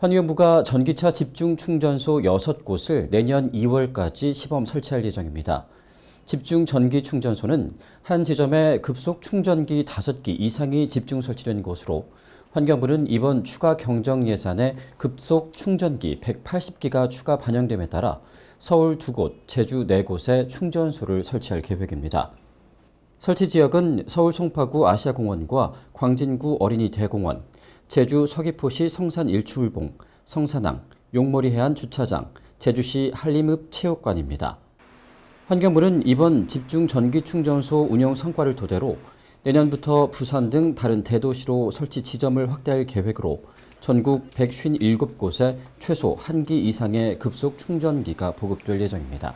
환경부가 전기차 집중 충전소 6곳을 내년 2월까지 시범 설치할 예정입니다. 집중 전기 충전소는 한 지점에 급속 충전기 5기 이상이 집중 설치된 곳으로 환경부는 이번 추가 경정 예산에 급속 충전기 180기가 추가 반영됨에 따라 서울 2곳, 제주 4곳에 충전소를 설치할 계획입니다. 설치 지역은 서울 송파구 아시아공원과 광진구 어린이 대공원, 제주 서귀포시 성산 일출봉, 성산항, 용머리 해안 주차장, 제주시 한림읍 체육관입니다. 환경부는 이번 집중 전기 충전소 운영 성과를 토대로 내년부터 부산 등 다른 대도시로 설치 지점을 확대할 계획으로 전국 157곳에 최소 1기 이상의 급속 충전기가 보급될 예정입니다.